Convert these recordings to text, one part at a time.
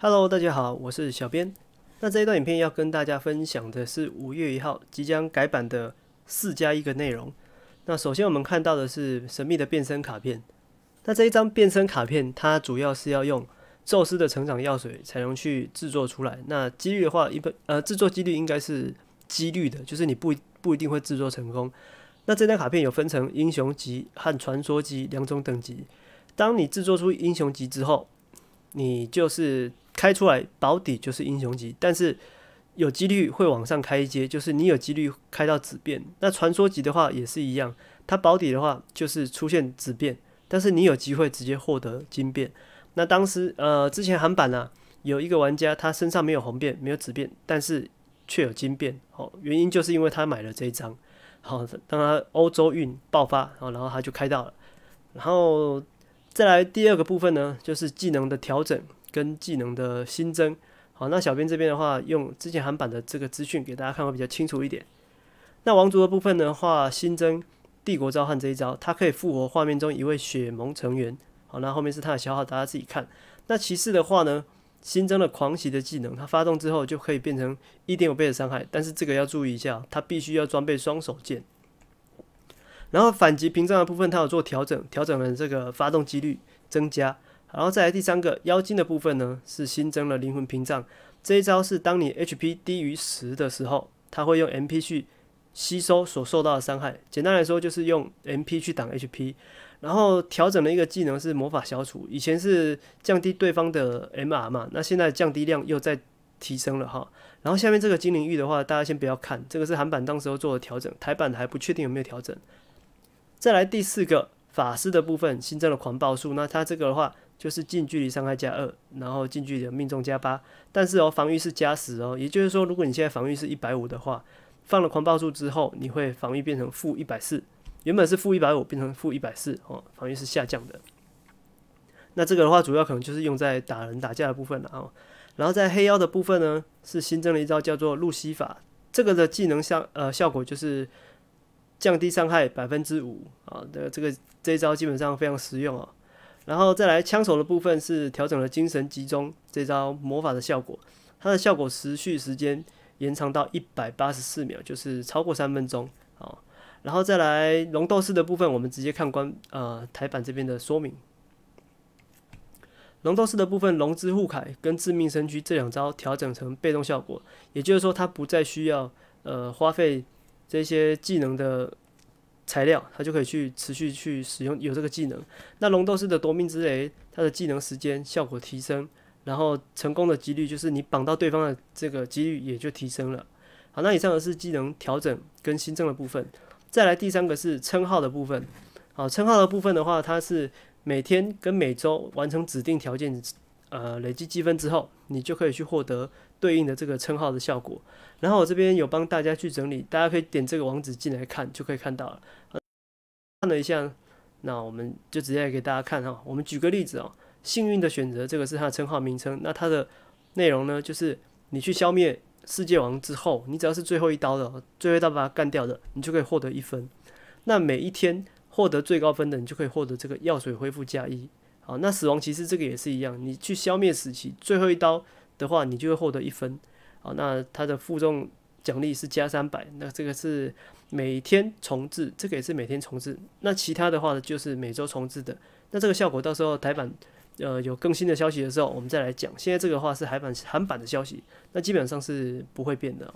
Hello，大家好，我是小编。那这一段影片要跟大家分享的是五月一号即将改版的四加一个内容。那首先我们看到的是神秘的变身卡片。那这一张变身卡片，它主要是要用宙斯的成长药水才能去制作出来。那几率的话，一般呃制作几率应该是几率的，就是你不不一定会制作成功。那这张卡片有分成英雄级和传说级两种等级。当你制作出英雄级之后，你就是。开出来保底就是英雄级，但是有几率会往上开一阶，就是你有几率开到紫变。那传说级的话也是一样，它保底的话就是出现紫变，但是你有机会直接获得金变。那当时呃之前韩版呢有一个玩家，他身上没有红变没有紫变，但是却有金变。哦，原因就是因为他买了这一张。好，当他欧洲运爆发，然后他就开到了。然后再来第二个部分呢，就是技能的调整。跟技能的新增，好，那小编这边的话，用之前韩版的这个资讯给大家看会比较清楚一点。那王族的部分的话，新增帝国召唤这一招，它可以复活画面中一位血盟成员。好，那后面是它的消耗，大家自己看。那骑士的话呢，新增了狂袭的技能，它发动之后就可以变成一点五倍的伤害，但是这个要注意一下，它必须要装备双手剑。然后反击屏障的部分，它有做调整，调整了这个发动几率增加。然后再来第三个妖精的部分呢，是新增了灵魂屏障这一招，是当你 HP 低于十的时候，它会用 MP 去吸收所受到的伤害。简单来说就是用 MP 去挡 HP。然后调整的一个技能是魔法消除，以前是降低对方的 MR 嘛，那现在降低量又在提升了哈。然后下面这个精灵玉的话，大家先不要看，这个是韩版当时候做的调整，台版还不确定有没有调整。再来第四个法师的部分新增了狂暴术，那它这个的话。就是近距离伤害加二，然后近距离命中加八，但是哦，防御是加十哦。也就是说，如果你现在防御是一百五的话，放了狂暴术之后，你会防御变成负一百四，原本是负一百五变成负一百四哦，防御是下降的。那这个的话，主要可能就是用在打人打架的部分了哦。然后在黑妖的部分呢，是新增了一招叫做路西法，这个的技能效呃效果就是降低伤害百分之五啊。这个这一招基本上非常实用哦。然后再来枪手的部分是调整了精神集中这招魔法的效果，它的效果持续时间延长到一百八十四秒，就是超过三分钟啊。然后再来龙斗士的部分，我们直接看官呃台版这边的说明。龙斗士的部分，龙之护铠跟致命身躯这两招调整成被动效果，也就是说它不再需要呃花费这些技能的。材料，它就可以去持续去使用有这个技能。那龙斗士的夺命之雷，它的技能时间效果提升，然后成功的几率就是你绑到对方的这个几率也就提升了。好，那以上的是技能调整跟新增的部分。再来第三个是称号的部分。好，称号的部分的话，它是每天跟每周完成指定条件，呃，累计积分之后，你就可以去获得。对应的这个称号的效果，然后我这边有帮大家去整理，大家可以点这个网址进来看，就可以看到了。看了一下，那我们就直接给大家看哈。我们举个例子啊，幸运的选择，这个是它的称号名称。那它的内容呢，就是你去消灭世界王之后，你只要是最后一刀的，最后一刀把它干掉的，你就可以获得一分。那每一天获得最高分的，你就可以获得这个药水恢复加一。好，那死亡骑士这个也是一样，你去消灭死骑最后一刀。的话，你就会获得一分。好，那它的负重奖励是加三百，那这个是每天重置，这个也是每天重置。那其他的话就是每周重置的。那这个效果到时候台版呃有更新的消息的时候，我们再来讲。现在这个话是台版韩版的消息，那基本上是不会变的。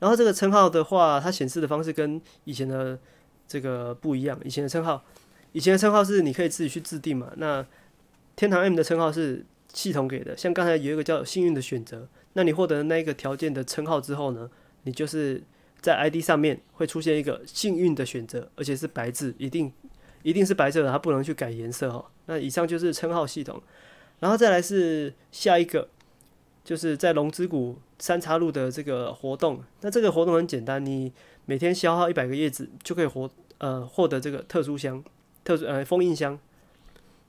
然后这个称号的话，它显示的方式跟以前的这个不一样。以前的称号，以前的称号是你可以自己去制定嘛。那天堂 M 的称号是。系统给的，像刚才有一个叫幸运的选择，那你获得那一个条件的称号之后呢，你就是在 ID 上面会出现一个幸运的选择，而且是白字，一定一定是白色的，它不能去改颜色哈。那以上就是称号系统，然后再来是下一个，就是在龙之谷三岔路的这个活动，那这个活动很简单，你每天消耗一百个叶子就可以获呃获得这个特殊箱，特殊呃封印箱。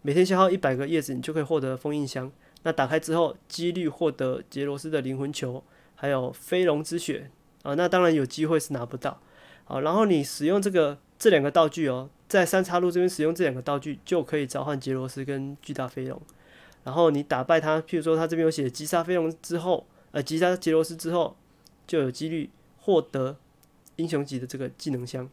每天消耗一百个叶子，你就可以获得封印箱。那打开之后，几率获得杰罗斯的灵魂球，还有飞龙之血啊。那当然有机会是拿不到。好，然后你使用这个这两个道具哦，在三岔路这边使用这两个道具，就可以召唤杰罗斯跟巨大飞龙。然后你打败他，譬如说他这边有写击杀飞龙之后，呃，击杀杰罗斯之后，就有几率获得英雄级的这个技能箱。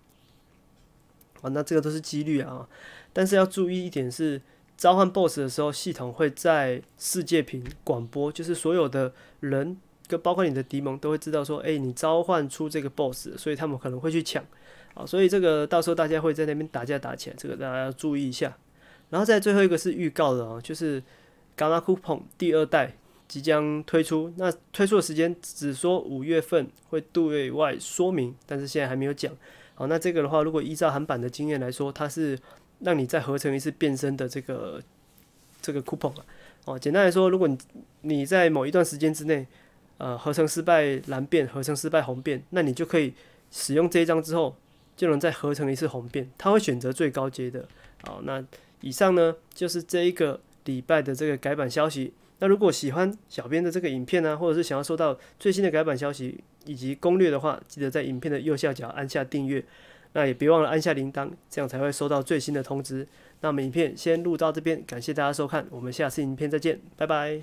啊，那这个都是几率啊。但是要注意一点是。召唤 BOSS 的时候，系统会在世界屏广播，就是所有的人跟包括你的迪蒙都会知道说，哎，你召唤出这个 BOSS，所以他们可能会去抢，好，所以这个到时候大家会在那边打架打起来，这个大家要注意一下。然后在最后一个是预告的啊，就是 Gama Coupon 第二代即将推出，那推出的时间只说五月份会对外说明，但是现在还没有讲。好，那这个的话，如果依照韩版的经验来说，它是。让你再合成一次变身的这个这个 coupon 啊，哦，简单来说，如果你你在某一段时间之内，呃，合成失败蓝变，合成失败红变，那你就可以使用这一张之后，就能再合成一次红变，它会选择最高阶的好，那以上呢就是这一个礼拜的这个改版消息。那如果喜欢小编的这个影片呢，或者是想要收到最新的改版消息以及攻略的话，记得在影片的右下角按下订阅。那也别忘了按下铃铛，这样才会收到最新的通知。那我们影片先录到这边，感谢大家收看，我们下次影片再见，拜拜。